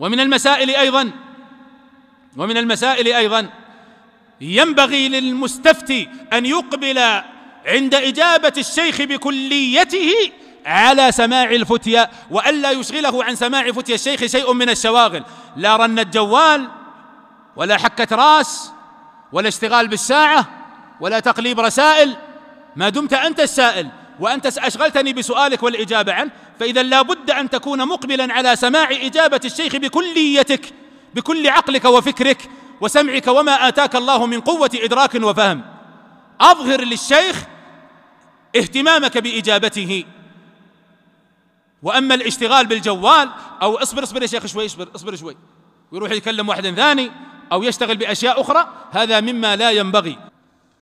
ومن المسائل ايضا ومن المسائل ايضا ينبغي للمستفتي ان يقبل عند اجابه الشيخ بكليته على سماع الفتيا والا يشغله عن سماع فتيا الشيخ شيء من الشواغل لا رن الجوال ولا حكه راس ولا اشتغال بالساعه ولا تقليب رسائل ما دمت انت السائل وأنت أشغلتني بسؤالك والإجابة عنه فإذا لا بد أن تكون مقبلا على سماع إجابة الشيخ بكليتك بكل عقلك وفكرك وسمعك وما آتاك الله من قوة إدراك وفهم أظهر للشيخ اهتمامك بإجابته وأما الاشتغال بالجوال أو اصبر اصبر يا شيخ شوي اصبر اصبر شوي ويروح يكلم واحد ثاني أو يشتغل بأشياء أخرى هذا مما لا ينبغي